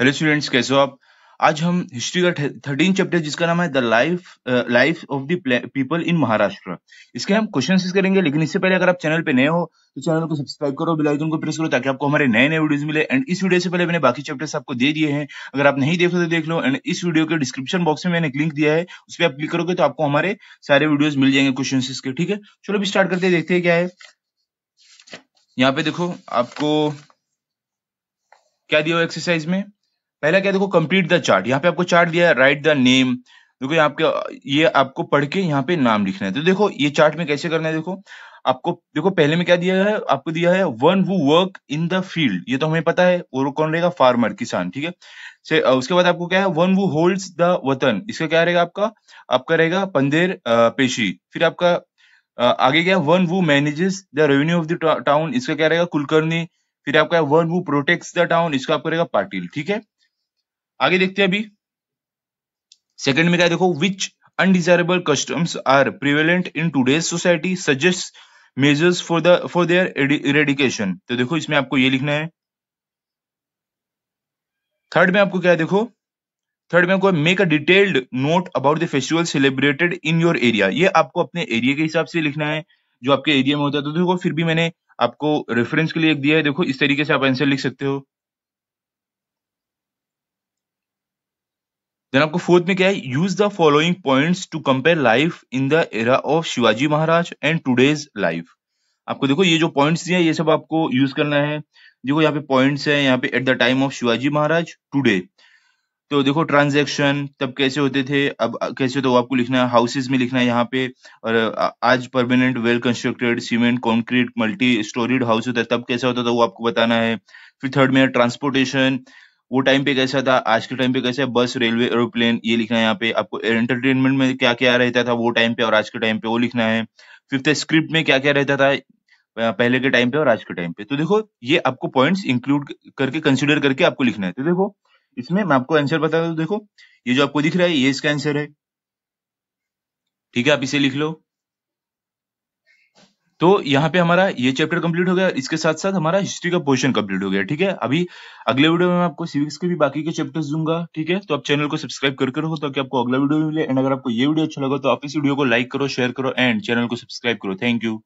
hello students कैसे हो आप आज हम हिस्ट्री का थर्टीन चैप्टर जिसका नाम है the life life of the people in Maharashtra इसके हम क्वेश्चन करेंगे लेकिन इससे पहले अगर आप चैनल पे नए हो तो चैनल को सब्सक्राइब करो बेल आइकन को प्रेस करो ताकि आपको हमारे नए नए वीडियोस मिले एंड इस वीडियो से पहले मैंने बाकी चैप्टर्स आपको दे दिए हैं अगर आप नहीं देखो तो देख लो एंड इस वीडियो के डिस्क्रिप्शन बॉक्स में मैंने लिंक दिया है उस पर आप क्लिक करोगे तो आपको हमारे सारे वीडियोज मिल जाएंगे क्वेश्चन के ठीक है चलो अभी स्टार्ट करते देखते हैं क्या है यहाँ पे देखो आपको क्या दिया एक्सरसाइज में पहला क्या देखो कंप्लीट द चार्ट यहाँ पे आपको चार्ट दिया है राइट द नेम देखो यहाँ पे ये आपको पढ़ के यहाँ पे नाम लिखना है तो देखो ये चार्ट में कैसे करना है देखो आपको देखो पहले में क्या दिया है आपको दिया है one who work in the field ये तो हमें पता है और कौन रहेगा फार्मर किसान ठीक है से उसके बाद आपको क्या है वन वो होल्ड्स द वतन इसका क्या रहेगा आपका आपका रहेगा पंदेर पेशी फिर आपका आगे क्या वन वो manages the revenue of the town इसका क्या रहेगा कुलकर्णी फिर आपका वन वो प्रोटेक्ट द टाउन इसका आपका रहेगा पाटिल ठीक है आगे देखते हैं अभी सेकंड में क्या देखो which undesirable customs are prevalent in today's society suggest measures for the for their eradication तो देखो इसमें आपको ये लिखना है थर्ड में आपको क्या देखो थर्ड में आपको make a detailed note about the festival celebrated in your area ये आपको अपने एरिया के हिसाब से लिखना है जो आपके एरिया में होता है तो देखो फिर भी मैंने आपको रेफरेंस के लिए दिया है देखो इस तरीके से आप आंसर लिख सकते हो देन आपको फोर्थ में क्या है use the following points to compare life in the era of Shivaji Maharaj and today's life आपको देखो ये जो पॉइंट्स दिए ये सब आपको यूज करना है देखो यहाँ पे पॉइंट्स है यहाँ पे at the time of Shivaji Maharaj today तो देखो ट्रांजेक्शन तब कैसे होते थे अब कैसे होते तो आपको लिखना है हाउसेज में लिखना है यहाँ पे और आज permanent well constructed cement concrete multi storeyed house होता है तब कैसा होता था वो आपको बताना है फिर थर्ड में ट्रांसपोर्टेशन वो टाइम पे कैसा था आज के टाइम पे कैसा है बस रेलवे एरोप्लेन ये लिखना है यहाँ पे आपको एंटरटेनमेंट में क्या क्या रहता था वो टाइम पे और आज के टाइम पे वो लिखना है फिफ्थ स्क्रिप्ट में क्या क्या रहता था पहले के टाइम पे और आज के टाइम पे तो देखो ये आपको पॉइंट्स इंक्लूड करके कंसिडर करके आपको लिखना है तो देखो इसमें मैं आपको आंसर बता दू देखो ये जो आपको दिख रहा है ये इसका आंसर है ठीक है आप इसे लिख लो तो यहाँ पे हमारा ये चैप्टर कंप्लीट हो गया इसके साथ साथ हमारा हिस्ट्री का पोर्शन कंप्लीट हो गया ठीक है अभी अगले वीडियो में आपको सिविक्स के भी बाकी के चैप्टर्स दूंगा ठीक है तो आप चैनल को सब्सक्राइब करके रखो ताकि आपको अगला वीडियो मिले एंड अगर आपको ये वीडियो अच्छा लगा तो आप इस वीडियो को लाइक करो शेयर करो एंड चैनल को सब्सक्राइब करो थैंक यू